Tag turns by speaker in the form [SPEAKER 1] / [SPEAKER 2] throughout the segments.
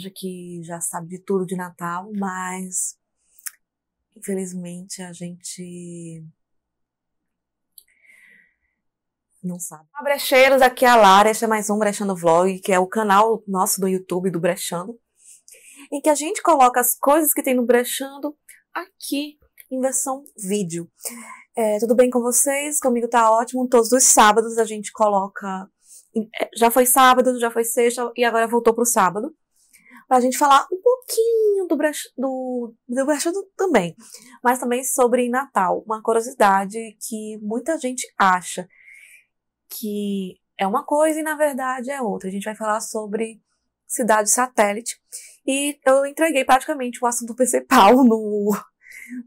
[SPEAKER 1] de que já sabe de tudo de Natal, mas infelizmente a gente não sabe. Olá, brecheiros, aqui é a Lara, este é mais um Brechando Vlog, que é o canal nosso do YouTube do Brechando, em que a gente coloca as coisas que tem no Brechando aqui em versão vídeo. É, tudo bem com vocês? Comigo tá ótimo. Todos os sábados a gente coloca. É, já foi sábado, já foi sexta e agora voltou pro sábado para a gente falar um pouquinho do Brasil do, do brechó também, mas também sobre Natal, uma curiosidade que muita gente acha que é uma coisa e na verdade é outra. A gente vai falar sobre cidade satélite e eu entreguei praticamente o assunto principal no,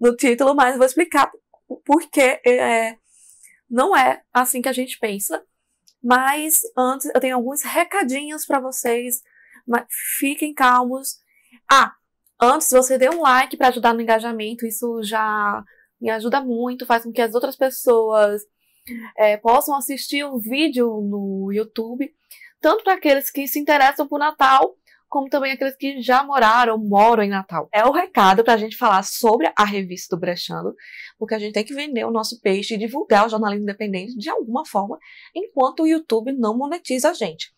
[SPEAKER 1] no título, mas vou explicar porque é, não é assim que a gente pensa. Mas antes eu tenho alguns recadinhos para vocês mas fiquem calmos. Ah, antes você dê um like para ajudar no engajamento, isso já me ajuda muito, faz com que as outras pessoas é, possam assistir o um vídeo no YouTube, tanto para aqueles que se interessam por Natal, como também aqueles que já moraram ou moram em Natal. É o recado para a gente falar sobre a revista do Brechando, porque a gente tem que vender o nosso peixe e divulgar o jornalismo independente de alguma forma, enquanto o YouTube não monetiza a gente.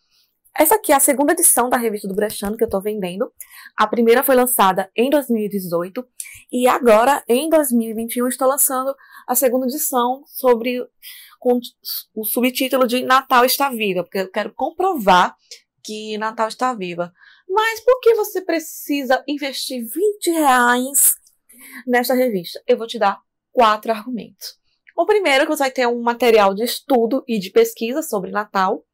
[SPEAKER 1] Essa aqui é a segunda edição da revista do Brechando que eu estou vendendo. A primeira foi lançada em 2018 e agora, em 2021, estou lançando a segunda edição sobre com o subtítulo de Natal está viva, porque eu quero comprovar que Natal está viva. Mas por que você precisa investir 20 reais nesta revista? Eu vou te dar quatro argumentos. O primeiro é que você vai ter um material de estudo e de pesquisa sobre Natal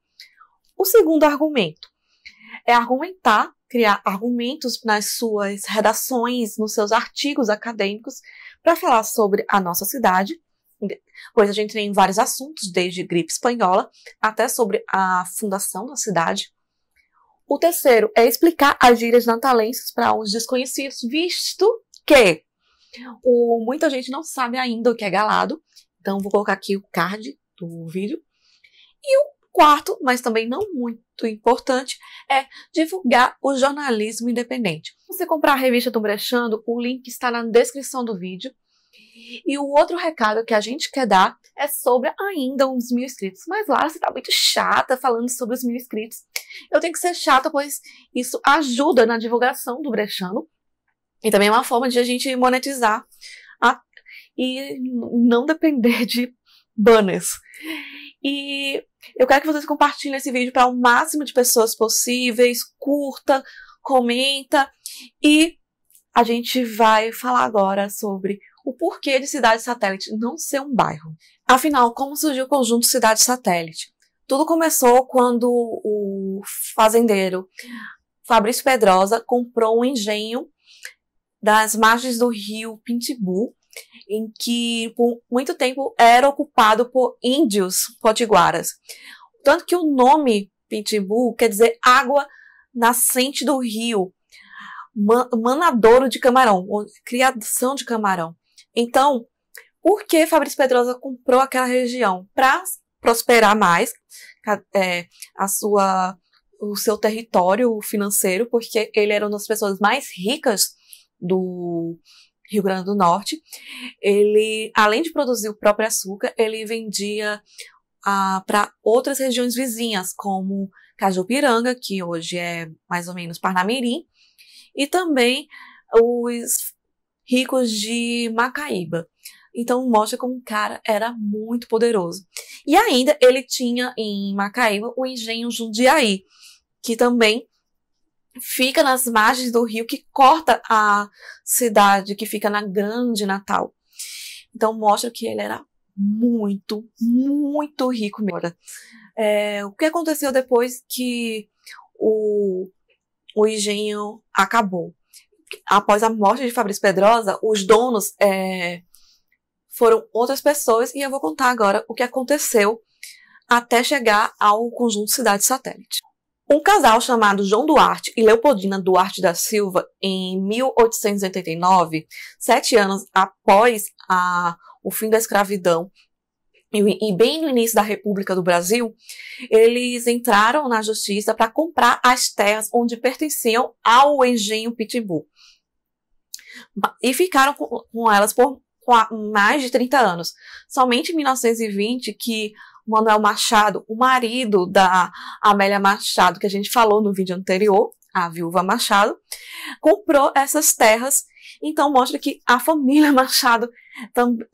[SPEAKER 1] o segundo argumento é argumentar, criar argumentos nas suas redações, nos seus artigos acadêmicos, para falar sobre a nossa cidade, pois a gente tem vários assuntos, desde gripe espanhola até sobre a fundação da cidade. O terceiro é explicar as gírias natalenses para os desconhecidos, visto que o, muita gente não sabe ainda o que é galado, então vou colocar aqui o card do vídeo. E o Quarto, mas também não muito importante, é divulgar o jornalismo independente. Se você comprar a revista do Brechando, o link está na descrição do vídeo. E o outro recado que a gente quer dar é sobre ainda uns mil inscritos. Mas Lara, você está muito chata falando sobre os mil inscritos. Eu tenho que ser chata, pois isso ajuda na divulgação do Brechando. E também é uma forma de a gente monetizar a... e não depender de banners. E eu quero que vocês compartilhem esse vídeo para o máximo de pessoas possíveis, curta, comenta e a gente vai falar agora sobre o porquê de cidade satélite não ser um bairro. Afinal, como surgiu o conjunto cidade satélite? Tudo começou quando o fazendeiro Fabrício Pedrosa comprou um engenho das margens do rio Pintibu em que por muito tempo era ocupado por índios potiguaras. Tanto que o nome Pitbull quer dizer água nascente do rio, manadouro de camarão, criação de camarão. Então, por que Fabrício Pedrosa comprou aquela região? Para prosperar mais é, a sua, o seu território financeiro, porque ele era uma das pessoas mais ricas do, Rio Grande do Norte, ele, além de produzir o próprio açúcar, ele vendia ah, para outras regiões vizinhas, como Cajupiranga, que hoje é mais ou menos Parnamirim, e também os ricos de Macaíba. Então mostra como o cara era muito poderoso. E ainda ele tinha em Macaíba o engenho Jundiaí, que também fica nas margens do rio que corta a cidade que fica na Grande Natal. Então mostra que ele era muito, muito rico mesmo. É, o que aconteceu depois que o, o engenho acabou? Após a morte de Fabrício Pedrosa, os donos é, foram outras pessoas e eu vou contar agora o que aconteceu até chegar ao conjunto Cidade Satélite. Um casal chamado João Duarte e Leopoldina Duarte da Silva, em 1889, sete anos após a, o fim da escravidão e, e bem no início da República do Brasil, eles entraram na justiça para comprar as terras onde pertenciam ao engenho Pitbull. E ficaram com, com elas por mais de 30 anos. Somente em 1920 que Manuel Machado, o marido da Amélia Machado, que a gente falou no vídeo anterior, a viúva Machado, comprou essas terras. Então mostra que a família Machado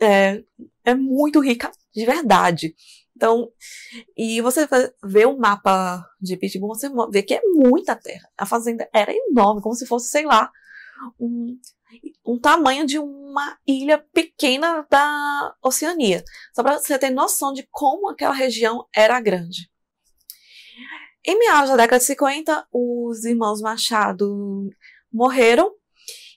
[SPEAKER 1] é, é muito rica de verdade. Então, e você vê o mapa de Pittsburgh, você vê que é muita terra. A fazenda era enorme, como se fosse, sei lá, um, um tamanho de um uma ilha pequena da Oceania. Só para você ter noção de como aquela região era grande. Em meados da década de 50, os irmãos Machado morreram.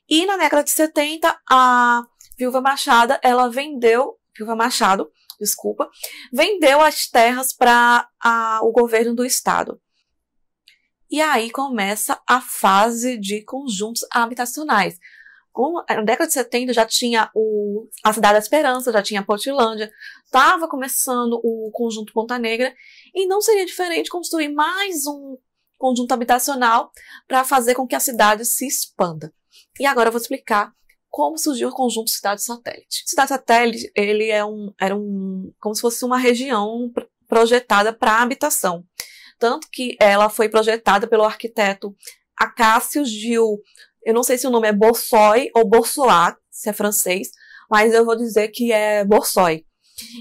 [SPEAKER 1] E na década de 70, a viúva Machado, ela vendeu, viúva Machado, desculpa, vendeu as terras para o governo do estado. E aí começa a fase de conjuntos habitacionais com, na década de 70 já tinha o, a Cidade da Esperança, já tinha a Portilândia, estava começando o conjunto Ponta Negra, e não seria diferente construir mais um conjunto habitacional para fazer com que a cidade se expanda. E agora eu vou explicar como surgiu o conjunto Cidade Satélite. Cidade Satélite, ele é um, era um, como se fosse uma região projetada para habitação. Tanto que ela foi projetada pelo arquiteto Acácio Gil eu não sei se o nome é Borsoi ou Borsois, se é francês, mas eu vou dizer que é Borsoi.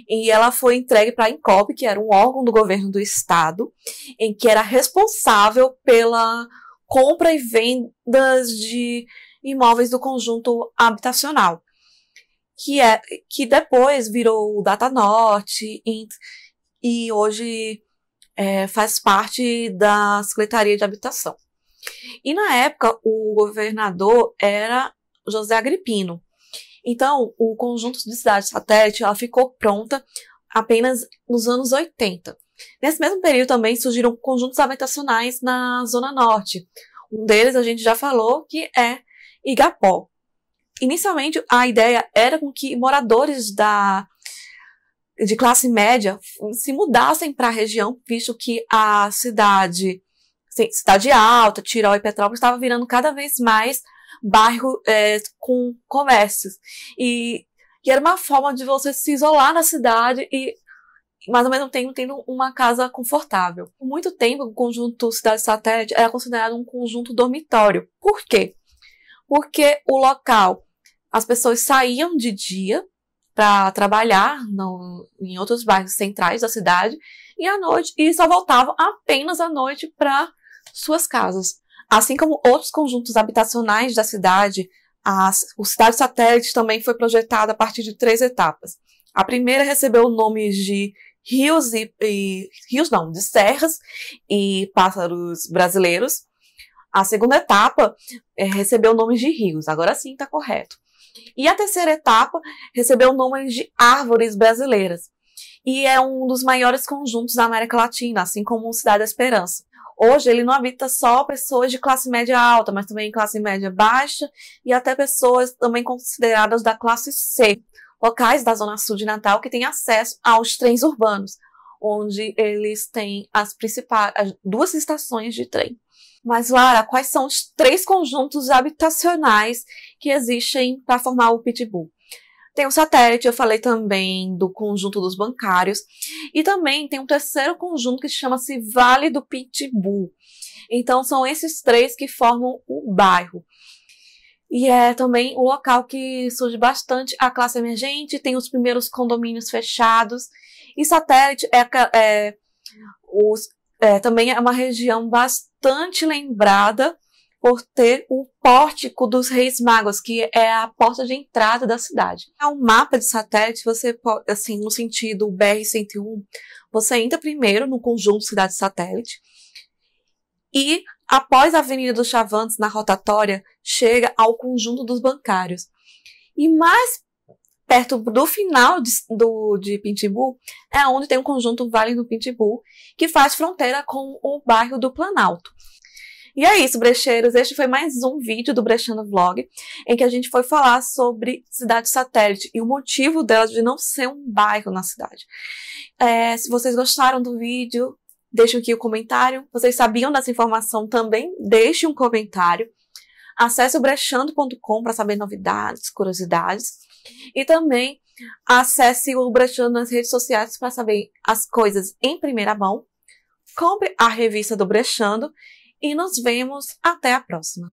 [SPEAKER 1] E ela foi entregue para a Incop, que era um órgão do governo do estado, em que era responsável pela compra e vendas de imóveis do conjunto habitacional, que é que depois virou o Data Norte e, e hoje é, faz parte da Secretaria de Habitação. E na época, o governador era José Agripino. Então, o conjunto de cidades satélite ela ficou pronta apenas nos anos 80. Nesse mesmo período também surgiram conjuntos habitacionais na Zona Norte. Um deles a gente já falou que é Igapó. Inicialmente, a ideia era com que moradores da de classe média se mudassem para a região, visto que a cidade cidade alta, Tirol e Petrópolis, estava virando cada vez mais bairro é, com comércios. E, e, era uma forma de você se isolar na cidade e, mais ao mesmo tempo, tendo uma casa confortável. Por muito tempo, o conjunto Cidade Satélite era considerado um conjunto dormitório. Por quê? Porque o local, as pessoas saíam de dia para trabalhar no, em outros bairros centrais da cidade e à noite e só voltavam apenas à noite para suas casas, assim como outros conjuntos habitacionais da cidade. o Cidade Satélite também foi projetado a partir de três etapas. A primeira recebeu o nome de rios e, e, rios não, de serras e pássaros brasileiros. A segunda etapa é, recebeu nomes de rios, agora sim está correto. E a terceira etapa recebeu nomes de árvores brasileiras. E é um dos maiores conjuntos da América Latina, assim como o Cidade da Esperança. Hoje ele não habita só pessoas de classe média alta, mas também classe média baixa e até pessoas também consideradas da classe C, locais da zona sul de Natal que têm acesso aos trens urbanos, onde eles têm as principais as duas estações de trem. Mas Lara, quais são os três conjuntos habitacionais que existem para formar o Pitbull? Tem o satélite, eu falei também do conjunto dos bancários. E também tem um terceiro conjunto que chama-se Vale do Pitbull. Então são esses três que formam o bairro. E é também o local que surge bastante a classe emergente, tem os primeiros condomínios fechados. E satélite é, é, os, é também é uma região bastante lembrada por ter o pórtico dos Reis Magos, que é a porta de entrada da cidade. É um mapa de satélite, você pode, assim, no sentido BR-101, você entra primeiro no conjunto cidade-satélite e, após a Avenida dos Chavantes, na rotatória, chega ao conjunto dos bancários. E mais perto do final de, do, de é onde tem o um conjunto Vale do Pitimbu, que faz fronteira com o bairro do Planalto. E é isso, brecheiros. Este foi mais um vídeo do Brechando Vlog, em que a gente foi falar sobre cidade satélite e o motivo dela de não ser um bairro na cidade. É, se vocês gostaram do vídeo, deixem aqui o um comentário. Vocês sabiam dessa informação também? Deixe um comentário. Acesse o brechando.com para saber novidades, curiosidades. E também acesse o Brechando nas redes sociais para saber as coisas em primeira mão. Compre a revista do Brechando e nos vemos até a próxima.